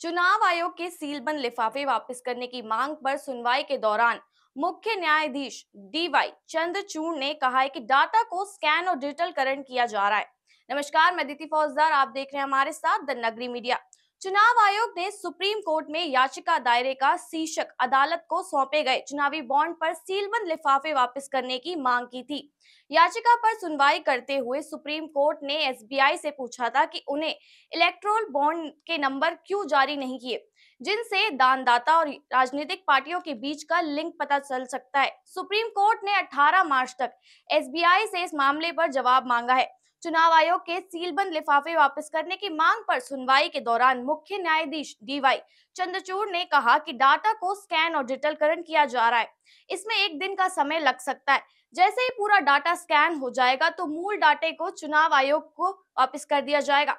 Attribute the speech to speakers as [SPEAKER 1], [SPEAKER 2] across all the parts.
[SPEAKER 1] चुनाव आयोग के सीलबंद लिफाफे वापस करने की मांग पर सुनवाई के दौरान मुख्य न्यायाधीश डीवाई चंद्रचूड़ ने कहा है कि डाटा को स्कैन और डिजिटलकरण किया जा रहा है नमस्कार मैं दीति फौजदार आप देख रहे हैं हमारे साथ द नगरी मीडिया चुनाव आयोग ने सुप्रीम कोर्ट में याचिका दायरे का शीर्षक अदालत को सौंपे गए चुनावी बॉन्ड पर सीलबंद लिफाफे वापस करने की मांग की थी याचिका पर सुनवाई करते हुए सुप्रीम कोर्ट ने एसबीआई से पूछा था कि उन्हें इलेक्ट्रोल बॉन्ड के नंबर क्यों जारी नहीं किए जिनसे दानदाता और राजनीतिक पार्टियों के बीच का लिंक पता चल सकता है सुप्रीम कोर्ट ने 18 मार्च तक एसबीआई से इस मामले पर जवाब मांगा है चुनाव आयोग के सीलबंद लिफाफे वापस करने की मांग पर सुनवाई के दौरान मुख्य न्यायाधीश डीवाई चंद्रचूड़ ने कहा कि डाटा को स्कैन और डिजिटलकरण किया जा रहा है इसमें एक दिन का समय लग सकता है जैसे ही पूरा डाटा स्कैन हो जाएगा तो मूल डाटे को चुनाव आयोग को वापस कर दिया जाएगा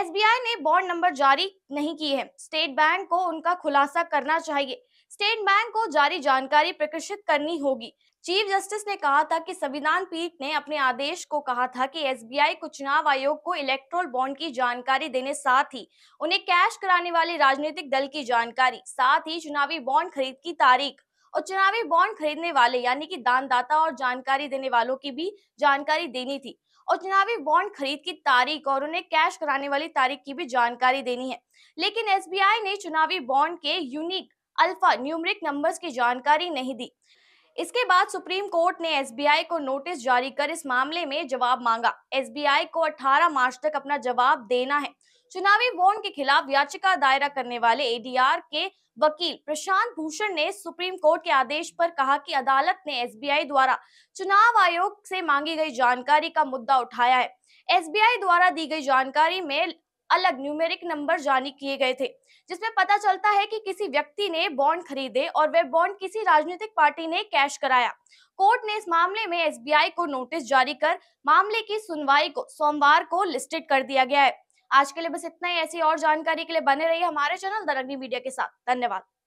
[SPEAKER 1] एसबीआई ने बॉन्ड नंबर जारी नहीं की है स्टेट बैंक को उनका खुलासा करना चाहिए स्टेट बैंक को जारी जानकारी प्रकाशित करनी होगी चीफ जस्टिस ने कहा था कि संविधान पीठ ने अपने आदेश को कहा था कि एसबीआई को चुनाव आयोग को इलेक्ट्रोल बॉन्ड की जानकारी देने साथ ही उन्हें कैश कराने वाले राजनीतिक दल की जानकारी साथ ही चुनावी बॉन्ड खरीद की तारीख और चुनावी बॉन्ड खरीदने वाले यानी कि दानदाता और जानकारी देने वालों की भी जानकारी देनी थी और चुनावी बॉन्ड खरीद की तारीख और उन्हें कैश कराने वाली तारीख की भी जानकारी देनी है लेकिन एसबीआई ने चुनावी बॉन्ड के यूनिक अल्फा न्यूमरिक नंबर्स की जानकारी नहीं दी इसके बाद सुप्रीम कोर्ट ने एसबीआई को नोटिस जारी कर इस मामले में जवाब मांगा एसबीआई को 18 मार्च तक अपना जवाब देना है चुनावी बॉन्ड के खिलाफ याचिका दायर करने वाले एडीआर के वकील प्रशांत भूषण ने सुप्रीम कोर्ट के आदेश पर कहा कि अदालत ने एसबीआई द्वारा चुनाव आयोग से मांगी गई जानकारी का मुद्दा उठाया है एसबीआई द्वारा दी गई जानकारी में अलग न्यूमेरिक नंबर जारी किए गए थे जिसमें पता चलता है कि किसी व्यक्ति ने बॉन्ड खरीदे और वह बॉन्ड किसी राजनीतिक पार्टी ने कैश कराया कोर्ट ने इस मामले में एसबीआई को नोटिस जारी कर मामले की सुनवाई को सोमवार को लिस्टेड कर दिया गया है आज के लिए बस इतना ही ऐसी और जानकारी के लिए बने रहिए हमारे चैनल दरंगी मीडिया के साथ धन्यवाद